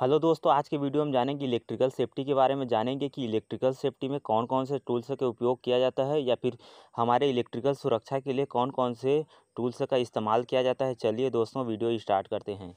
hello दोस्तों आज के वीडियो में जानेंगे इलेक्ट्रिकल सेफ्टी के बारे में जानेंगे कि इलेक्ट्रिकल सेफ्टी में कौन कौन से टूल्स का उपयोग किया जाता है या फिर हमारे इलेक्ट्रिकल सुरक्षा के लिए कौन कौन से टूल्स का इस्तेमाल किया जाता है चलिए दोस्तों वीडियो स्टार्ट करते हैं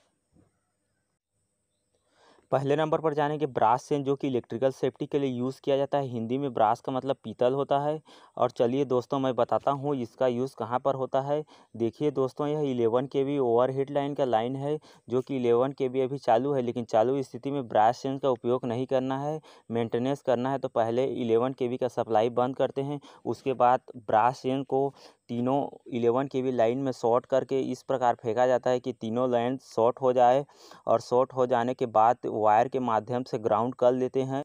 पहले नंबर पर जानेंगे ब्रास सेन जो कि इलेक्ट्रिकल सेफ्टी के लिए यूज़ किया जाता है हिंदी में ब्रास का मतलब पीतल होता है और चलिए दोस्तों मैं बताता हूँ इसका यूज़ कहाँ पर होता है देखिए दोस्तों यह eleven K V head line का लाइन है जो कि इलेवन के वी अभी चालू है लेकिन चालू स्थिति में ब्रास सेन का उपयोग नहीं करना है मेंटेनेंस करना है तो पहले इलेवन के वी का सप्लाई बंद करते हैं उसके बाद ब्रास सेन को तीनों इलेवन के वी लाइन में शॉर्ट करके इस प्रकार फेंका जाता है कि तीनों लाइन शॉर्ट हो जाए और शॉर्ट हो जाने के बाद वायर के माध्यम से ग्राउंड कर लेते हैं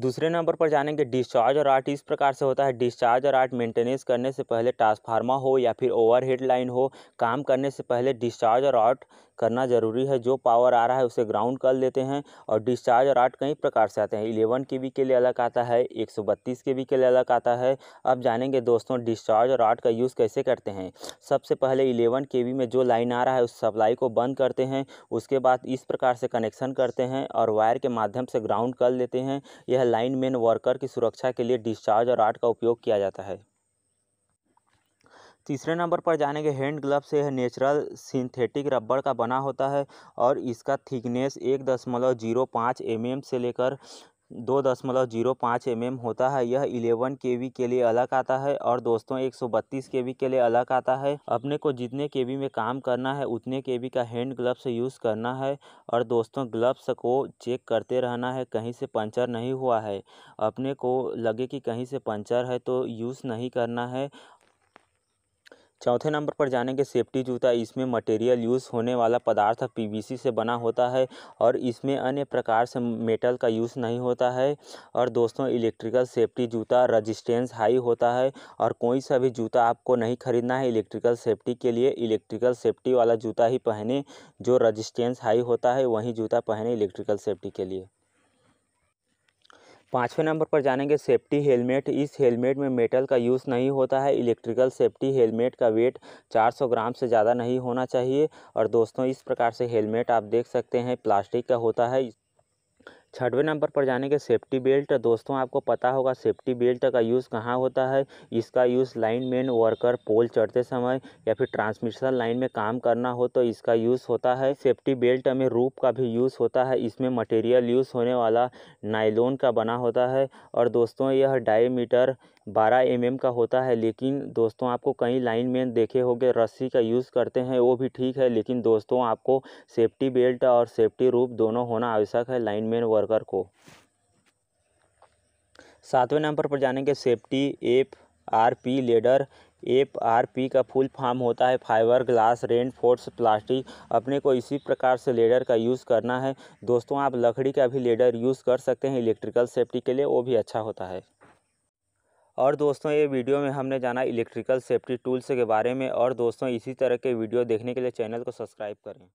दूसरे नंबर पर जानेंगे डिस्चार्ज और आर्ट इस प्रकार से होता है डिस्चार्ज और आर्ट मेंटेनेंस करने से पहले ट्रांसफार्मा हो या फिर ओवरहेड लाइन हो काम करने से पहले डिस्चार्ज और आर्ट करना ज़रूरी है जो पावर आ रहा है उसे ग्राउंड कर लेते हैं और डिस्चार्ज और आर्ट कई प्रकार से आते हैं इलेवन के बी के लिए अलग आता है एक सौ बत्तीस के बी के लिए अलग आता है अब जानेंगे दोस्तों डिस्चार्ज और आर्ट का यूज़ कैसे करते हैं सबसे पहले इलेवन के बी में जो लाइन आ रहा है उस सप्लाई को बंद करते हैं उसके बाद इस प्रकार से कनेक्शन करते हैं और वायर के माध्यम से ग्राउंड कर लेते हैं यह यह लाइन मैन वर्कर की सुरक्षा के लिए डिस्चार्ज और आर्ट का उपयोग किया जाता है तीसरे नंबर पर जाने के हैंड ग्लव से है नेचुरल सिंथेटिक रबड़ का बना होता है और इसका थिकनेस एक दशमलव जीरो पाँच एम से लेकर दो दशमलव जीरो पाँच एम एम होता है यह इलेवन के वी के लिए अलग आता है और दोस्तों एक सौ बत्तीस के वी के लिए अलग आता है अपने को जितने के वी में काम करना है उतने के वी का हैंड ग्लव्स यूज़ करना है और दोस्तों ग्लव्स को चेक करते रहना है कहीं से पंचर नहीं हुआ है अपने को लगे कि कहीं से पंचर है तो यूज़ नहीं करना है चौथे नंबर पर जाने के सेफ्टी जूता इसमें मटेरियल यूज़ होने वाला पदार्थ पीवीसी से बना होता है और इसमें अन्य प्रकार से मेटल का यूज़ नहीं होता है और दोस्तों इलेक्ट्रिकल सेफ्टी जूता रजिस्टेंस हाई होता है और कोई सा भी जूता आपको नहीं खरीदना है इलेक्ट्रिकल सेफ्टी के लिए इलेक्ट्रिकल सेफ्टी वाला जूता ही पहने जो रजिस्टेंस हाई होता है वही जूता पहने इलेक्ट्रिकल सेफ्टी के लिए पाँचवें नंबर पर जानेंगे सेफ्टी हेलमेट इस हेलमेट में मेटल का यूज़ नहीं होता है इलेक्ट्रिकल सेफ्टी हेलमेट का वेट 400 ग्राम से ज़्यादा नहीं होना चाहिए और दोस्तों इस प्रकार से हेलमेट आप देख सकते हैं प्लास्टिक का होता है छठवें नंबर पर जाने के सेफ्टी बेल्ट दोस्तों आपको पता होगा सेफ्टी बेल्ट का यूज़ कहाँ होता है इसका use line man worker pole चढ़ते समय या फिर ट्रांसमिशन लाइन में काम करना हो तो इसका यूज़ होता है सेफ्टी बेल्ट में रूप का भी यूज़ होता है इसमें मटेरियल यूज़ होने वाला नाइलोन का बना होता है और दोस्तों यह डायमीटर 12 एम का होता है लेकिन दोस्तों आपको कई लाइन में देखे होंगे रस्सी का यूज़ करते हैं वो भी ठीक है लेकिन दोस्तों आपको सेफ्टी बेल्ट और सेफ्टी रूप दोनों होना आवश्यक है लाइन मैन वर्क वर्कर को सातवें नंबर पर जानेंगे safety F R P ladder F R P का फुल फॉर्म होता है fibre glass reinforce plastic अपने को इसी प्रकार से लेडर का यूज़ करना है दोस्तों आप लकड़ी का भी लेडर यूज़ कर सकते हैं इलेक्ट्रिकल सेफ्टी के लिए वो भी अच्छा होता है और दोस्तों ये वीडियो में हमने जाना इलेक्ट्रिकल सेफ्टी टूल्स के बारे में और दोस्तों इसी तरह के वीडियो देखने के लिए चैनल को सब्सक्राइब करें